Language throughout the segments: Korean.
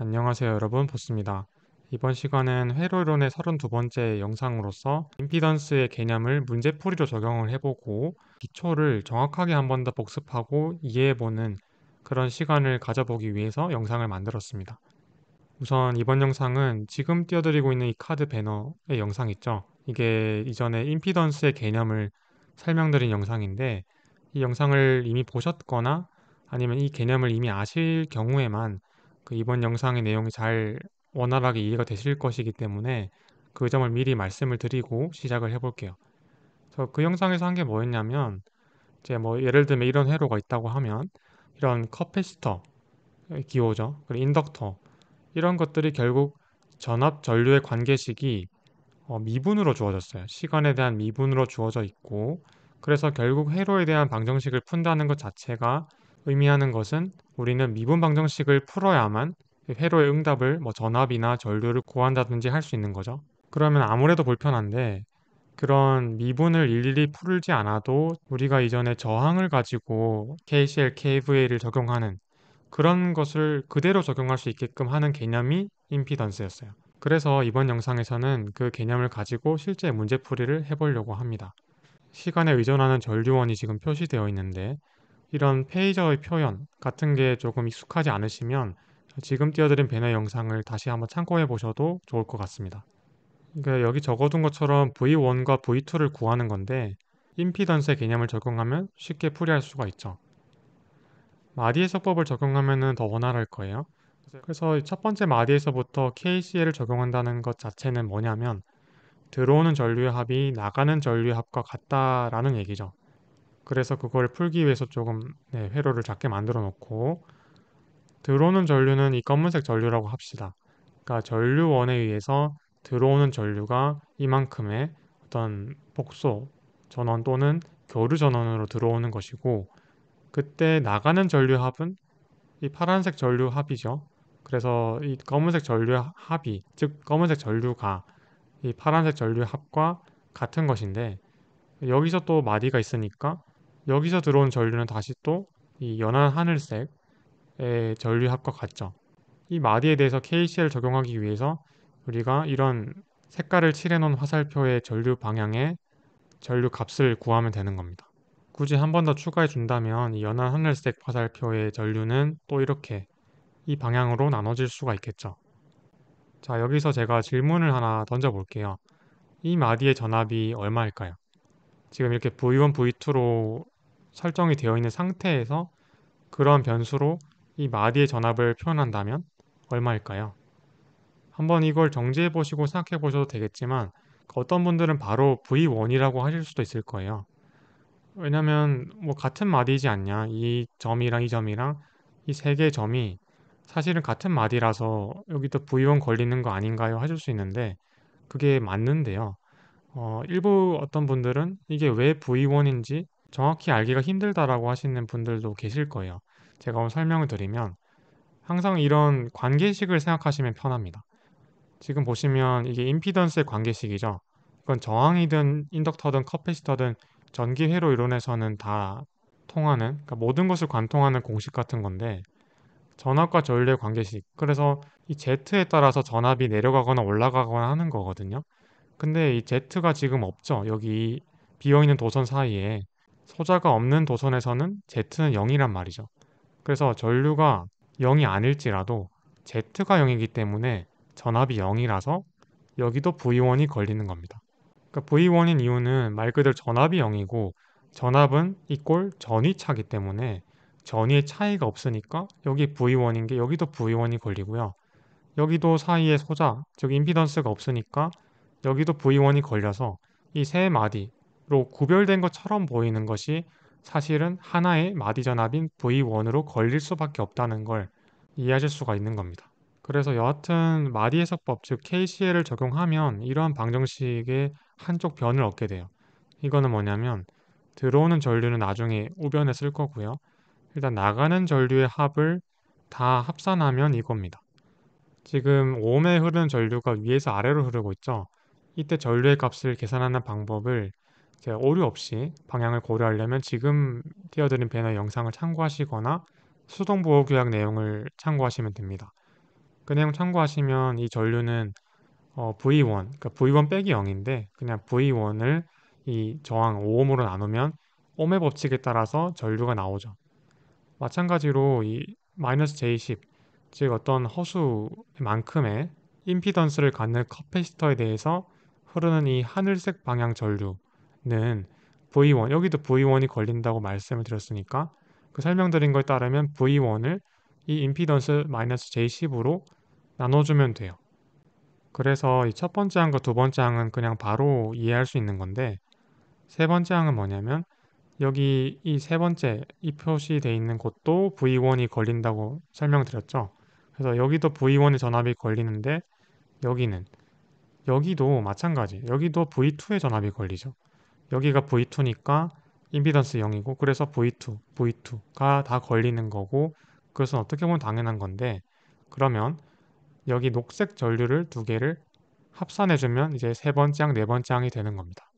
안녕하세요 여러분 보스입니다. 이번 시간은 회로이론의 32번째 영상으로서 임피던스의 개념을 문제풀이로 적용을 해보고 기초를 정확하게 한 번 더 복습하고 이해해보는 그런 시간을 가져보기 위해서 영상을 만들었습니다. 우선 이번 영상은 지금 띄워드리고 있는 이 카드 배너의 영상 있죠? 이게 이전에 임피던스의 개념을 설명드린 영상인데 이 영상을 이미 보셨거나 아니면 이 개념을 이미 아실 경우에만 그 이번 영상의 내용이 잘 원활하게 이해가 되실 것이기 때문에 그 점을 미리 말씀을 드리고 시작을 해볼게요. 그 영상에서 한 게 뭐였냐면 이제 뭐 예를 들면 이런 회로가 있다고 하면 이런 커패시터, 기호죠. 그리고 인덕터 이런 것들이 결국 전압 전류의 관계식이 어, 미분으로 주어졌어요. 시간에 대한 미분으로 주어져 있고 그래서 결국 회로에 대한 방정식을 푼다는 것 자체가 의미하는 것은 우리는 미분 방정식을 풀어야만 회로의 응답을 뭐 전압이나 전류를 구한다든지 할 수 있는 거죠. 그러면 아무래도 불편한데 그런 미분을 일일이 풀지 않아도 우리가 이전에 저항을 가지고 KCL, KVA를 적용하는 그런 것을 그대로 적용할 수 있게끔 하는 개념이 임피던스였어요. 그래서 이번 영상에서는 그 개념을 가지고 실제 문제풀이를 해보려고 합니다. 시간에 의존하는 전류원이 지금 표시되어 있는데 이런 페이저의 표현 같은 게 조금 익숙하지 않으시면 지금 띄워드린 배너 영상을 다시 한번 참고해 보셔도 좋을 것 같습니다. 그러니까 여기 적어둔 것처럼 V1과 V2를 구하는 건데 임피던스의 개념을 적용하면 쉽게 풀이할 수가 있죠. 마디에서법을 적용하면 더 원활할 거예요. 그래서 첫 번째 마디에서부터 KCL을 적용한다는 것 자체는 뭐냐면 들어오는 전류의 합이 나가는 전류의 합과 같다라는 얘기죠. 그래서 그걸 풀기 위해서 조금 네, 회로를 작게 만들어 놓고 들어오는 전류는 이 검은색 전류라고 합시다. 그러니까 전류원에 의해서 들어오는 전류가 이만큼의 어떤 복소 전원 또는 교류 전원으로 들어오는 것이고 그때 나가는 전류합은 이 파란색 전류합이죠. 그래서 이 검은색 전류합이 즉 검은색 전류가 이 파란색 전류합과 같은 것인데 여기서 또 마디가 있으니까 여기서 들어온 전류는 다시 또 이 연한 하늘색의 전류합과 같죠. 이 마디에 대해서 KCL 적용하기 위해서 우리가 이런 색깔을 칠해놓은 화살표의 전류 방향에 전류 값을 구하면 되는 겁니다. 굳이 한 번 더 추가해 준다면 이 연한 하늘색 화살표의 전류는 또 이렇게 이 방향으로 나눠질 수가 있겠죠. 자 여기서 제가 질문을 하나 던져 볼게요. 이 마디의 전압이 얼마일까요? 지금 이렇게 V1, V2로 설정이 되어 있는 상태에서 그런 변수로 이 마디의 전압을 표현한다면 얼마일까요? 한번 이걸 정지해 보시고 생각해 보셔도 되겠지만 어떤 분들은 바로 V1이라고 하실 수도 있을 거예요. 왜냐면 하뭐 같은 마디이지 않냐. 이 점이랑 이 점이랑 이 세 개의 점이 사실은 같은 마디라서 여기 또 V1 걸리는 거 아닌가요? 하실 수 있는데 그게 맞는데요. 어, 일부 어떤 분들은 이게 왜 V1인지 정확히 알기가 힘들다라고 하시는 분들도 계실 거예요. 제가 오늘 설명을 드리면 항상 이런 관계식을 생각하시면 편합니다. 지금 보시면 이게 임피던스의 관계식이죠. 이건 저항이든 인덕터든 커패시터든 전기회로 이론에서는 다 통하는 그러니까 모든 것을 관통하는 공식 같은 건데 전압과 전류의 관계식 그래서 이 Z에 따라서 전압이 내려가거나 올라가거나 하는 거거든요. 근데 이 Z가 지금 없죠. 여기 비어있는 도선 사이에 소자가 없는 도선에서는 z는 0이란 말이죠. 그래서 전류가 0이 아닐지라도 z가 0이기 때문에 전압이 0이라서 여기도 V1이 걸리는 겁니다. 그러니까 V1인 이유는 말 그대로 전압이 0이고 전압은 이꼴 전위차기 때문에 전위의 차이가 없으니까 여기 V1인 게 여기도 V1이 걸리고요. 여기도 사이에 소자, 즉 임피던스가 없으니까 여기도 V1이 걸려서 이 세 마디, 구별된 것처럼 보이는 것이 사실은 하나의 마디 전압인 V1으로 걸릴 수밖에 없다는 걸 이해하실 수가 있는 겁니다. 그래서 여하튼 마디 해석법 즉 KCL을 적용하면 이러한 방정식의 한쪽 변을 얻게 돼요. 이거는 뭐냐면 들어오는 전류는 나중에 우변에 쓸 거고요. 일단 나가는 전류의 합을 다 합산하면 이겁니다. 지금 오음에 흐르는 전류가 위에서 아래로 흐르고 있죠. 이때 전류의 값을 계산하는 방법을 오류 없이 방향을 고려하려면 지금 띄워드린 배너 영상을 참고하시거나 수동 보호 규약 내용을 참고하시면 됩니다. 그 내용 참고하시면 이 전류는 어, V1, 그러니까 V1 빼기 0인데 그냥 V1을 이 저항 5옴으로 나누면 옴의 법칙에 따라서 전류가 나오죠. 마찬가지로 이 마이너스 J10, 즉 어떤 허수만큼의 임피던스를 갖는 커패시터에 대해서 흐르는 이 하늘색 방향 전류, 는 V1 여기도 V1이 걸린다고 말씀을 드렸으니까 그 설명드린 거에 따르면 V1을 이 임피던스 마이너스 J10으로 나눠주면 돼요. 그래서 이 첫 번째 항과 두 번째 항은 그냥 바로 이해할 수 있는 건데 세 번째 항은 뭐냐면 여기 이 세 번째 이표시되어 있는 곳도 V1이 걸린다고 설명드렸죠. 그래서 여기도 V1의 전압이 걸리는데 여기는 여기도 마찬가지 여기도 V2의 전압이 걸리죠. 여기가 V2니까 임피던스 0이고 그래서 V2, V2가 다 걸리는 거고 그것은 어떻게 보면 당연한 건데 그러면 여기 녹색 전류를 두 개를 합산해주면 이제 세 번째 항, 네 번째 항이 되는 겁니다.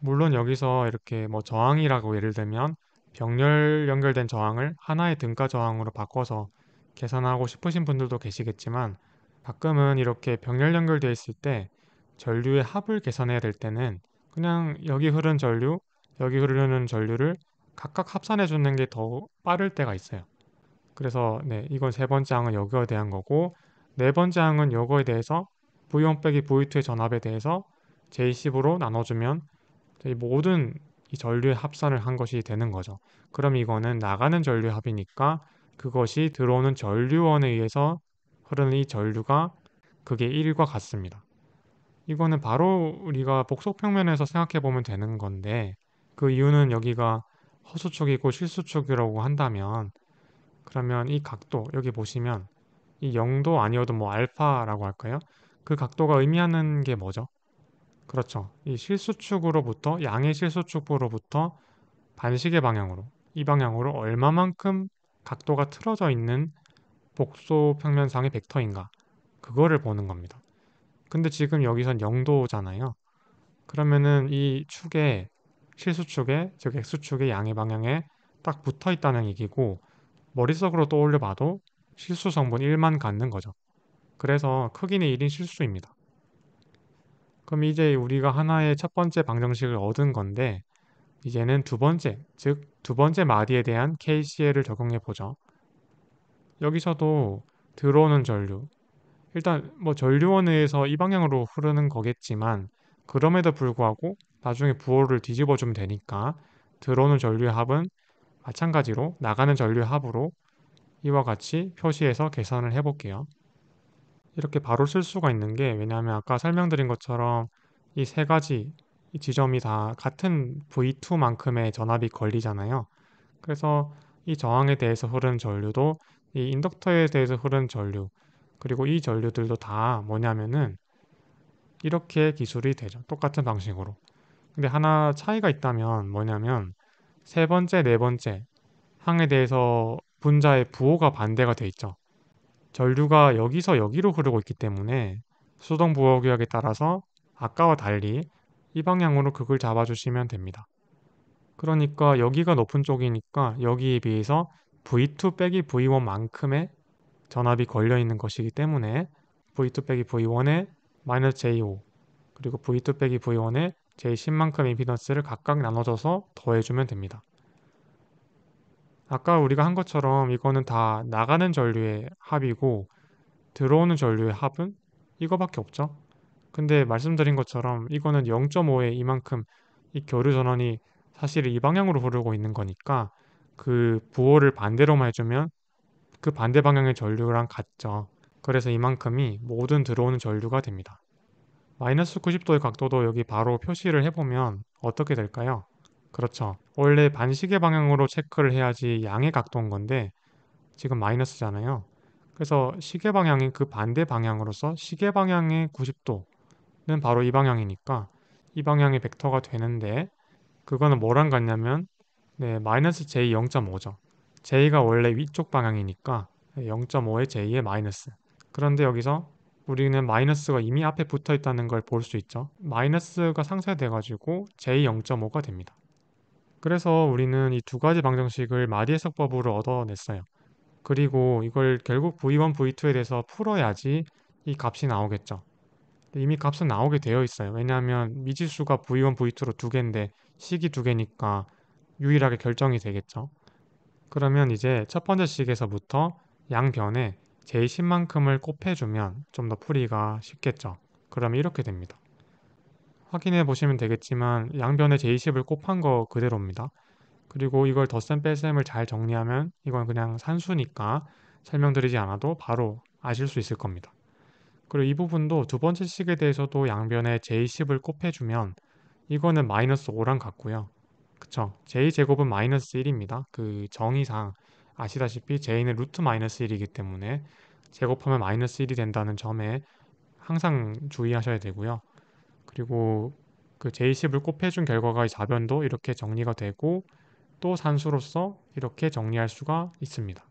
물론 여기서 이렇게 뭐 저항이라고 예를 들면 병렬 연결된 저항을 하나의 등가 저항으로 바꿔서 계산하고 싶으신 분들도 계시겠지만 가끔은 이렇게 병렬 연결되어 있을 때 전류의 합을 계산해야 될 때는 그냥 여기 흐른 전류, 여기 흐르는 전류를 각각 합산해 주는 게 더 빠를 때가 있어요. 그래서 네, 이건 세 번째 항은 여기에 대한 거고 네 번째 항은 이거에 대해서 V1 빼기 V2의 전압에 대해서 J10으로 나눠주면 이 모든 이 전류의 합산을 한 것이 되는 거죠. 그럼 이거는 나가는 전류 합이니까 그것이 들어오는 전류원에 의해서 흐르는 이 전류가 그게 1과 같습니다. 이거는 바로 우리가 복속 평면에서 생각해 보면 되는 건데 그 이유는 여기가 허수축이고 실수축이라고 한다면 그러면 이 각도 여기 보시면 이 0도 아니어도 뭐 알파라고 할까요? 그 각도가 의미하는 게 뭐죠? 그렇죠. 이 실수축으로부터 양의 실수축으로부터 반시계 방향으로 이 방향으로 얼마만큼 각도가 틀어져 있는 복소 평면상의 벡터인가 그거를 보는 겁니다. 근데 지금 여기선 0도잖아요. 그러면은 이 축에 실수축에 즉 x축의 양의 방향에 딱 붙어 있다는 얘기고 머릿속으로 떠올려 봐도 실수 성분 1만 갖는 거죠. 그래서 크기는 1인 실수입니다. 그럼 이제 우리가 하나의 첫 번째 방정식을 얻은 건데 이제는 두 번째, 즉 두 번째 마디에 대한 KCL을 적용해 보죠. 여기서도 들어오는 전류, 일단 뭐 전류원에 서이 방향으로 흐르는 거겠지만 그럼에도 불구하고 나중에 부호를 뒤집어 주면 되니까 들어오는 전류의 합은 마찬가지로 나가는 전류의 합으로 이와 같이 표시해서 계산을 해 볼게요. 이렇게 바로 쓸 수가 있는 게 왜냐하면 아까 설명드린 것처럼 이 세 가지 이 지점이 다 같은 V2만큼의 전압이 걸리잖아요. 그래서 이 저항에 대해서 흐르는 전류도 이 인덕터에 대해서 흐르는 전류 그리고 이 전류들도 다 뭐냐면은 이렇게 기술이 되죠. 똑같은 방식으로. 근데 하나 차이가 있다면 뭐냐면 세 번째, 네 번째 항에 대해서 분자의 부호가 반대가 돼 있죠. 전류가 여기서 여기로 흐르고 있기 때문에 수동 부호 규약에 따라서 아까와 달리 이 방향으로 극을 잡아주시면 됩니다. 그러니까 여기가 높은 쪽이니까 여기에 비해서 V2 빼기 V1만큼의 전압이 걸려 있는 것이기 때문에 V2 빼기 v 1에 마이너스 J5 그리고 V2 빼기 v 1에 J10만큼 임피던스를 각각 나눠줘서 더해주면 됩니다. 아까 우리가 한 것처럼 이거는 다 나가는 전류의 합이고 들어오는 전류의 합은 이거밖에 없죠. 근데 말씀드린 것처럼 이거는 0.5에 이만큼 이 교류 전원이 사실 이 방향으로 흐르고 있는 거니까 그 부호를 반대로만 해주면 그 반대 방향의 전류랑 같죠. 그래서 이만큼이 모든 들어오는 전류가 됩니다. 마이너스 90도의 각도도 여기 바로 표시를 해보면 어떻게 될까요? 그렇죠. 원래 반시계 방향으로 체크를 해야지 양의 각도인 건데 지금 마이너스잖아요. 그래서 시계 방향이 그 반대 방향으로서 시계 방향의 90도는 바로 이 방향이니까 이 방향의 벡터가 되는데 그거는 뭐랑 같냐면 네, 마이너스 J 0.5죠. j가 원래 위쪽 방향이니까 0.5의 j의 마이너스 그런데 여기서 우리는 마이너스가 이미 앞에 붙어 있다는 걸 볼 수 있죠 마이너스가 상쇄돼 가지고 j0.5가 됩니다 그래서 우리는 이 두 가지 방정식을 마디 해석법으로 얻어냈어요 그리고 이걸 결국 v1, v2에 대해서 풀어야지 이 값이 나오겠죠 이미 값은 나오게 되어 있어요 왜냐하면 미지수가 v1, v2로 두 개인데 식이 두 개니까 유일하게 결정이 되겠죠 그러면 이제 첫 번째 식에서부터 양변에 제10만큼을 곱해주면 좀 더 풀이가 쉽겠죠. 그럼 이렇게 됩니다. 확인해 보시면 되겠지만 양변에 제20을 곱한 거 그대로입니다. 그리고 이걸 덧셈 뺄셈을 잘 정리하면 이건 그냥 산수니까 설명드리지 않아도 바로 아실 수 있을 겁니다. 그리고 이 부분도 두 번째 식에 대해서도 양변에 제20을 곱해주면 이거는 마이너스 5랑 같고요. 그쵸. j제곱은 마이너스 1입니다. 그 정의상 아시다시피 j는 루트 마이너스 1이기 때문에 제곱하면 마이너스 1이 된다는 점에 항상 주의하셔야 되고요. 그리고 그 j10을 곱해준 결과가 자변도 이렇게 정리가 되고 또 산수로서 이렇게 정리할 수가 있습니다.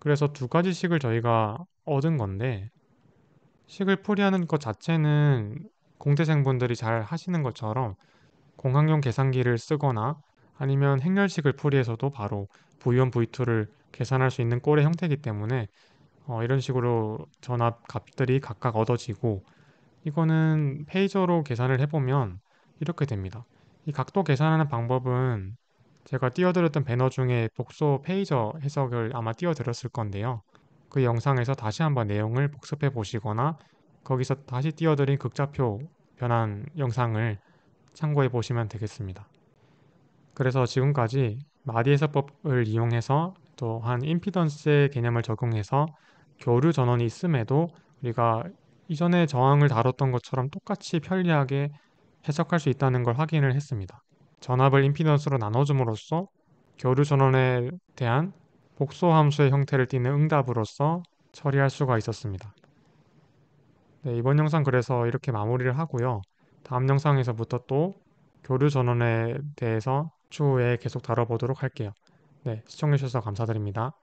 그래서 두 가지 식을 저희가 얻은 건데 식을 풀이하는 것 자체는 공대생분들이 잘 하시는 것처럼 공학용 계산기를 쓰거나 아니면 행렬식을 풀이해서도 바로 V1, V2를 계산할 수 있는 꼴의 형태이기 때문에 어, 이런 식으로 전압 값들이 각각 얻어지고 이거는 페이저로 계산을 해보면 이렇게 됩니다. 이 각도 계산하는 방법은 제가 띄워드렸던 배너 중에 복소 페이저 해석을 아마 띄워드렸을 건데요. 그 영상에서 다시 한번 내용을 복습해 보시거나 거기서 다시 띄워드린 극좌표 변환 영상을 참고해 보시면 되겠습니다. 그래서 지금까지 마디 해석법을 이용해서 또 한 임피던스의 개념을 적용해서 교류 전원이 있음에도 우리가 이전에 저항을 다뤘던 것처럼 똑같이 편리하게 해석할 수 있다는 걸 확인을 했습니다. 전압을 임피던스로 나눠줌으로써 교류 전원에 대한 복소 함수의 형태를 띠는 응답으로써 처리할 수가 있었습니다. 네, 이번 영상 그래서 이렇게 마무리를 하고요. 다음 영상에서부터 또 교류 전원에 대해서 추후에 계속 다뤄보도록 할게요. 네, 시청해주셔서 감사드립니다.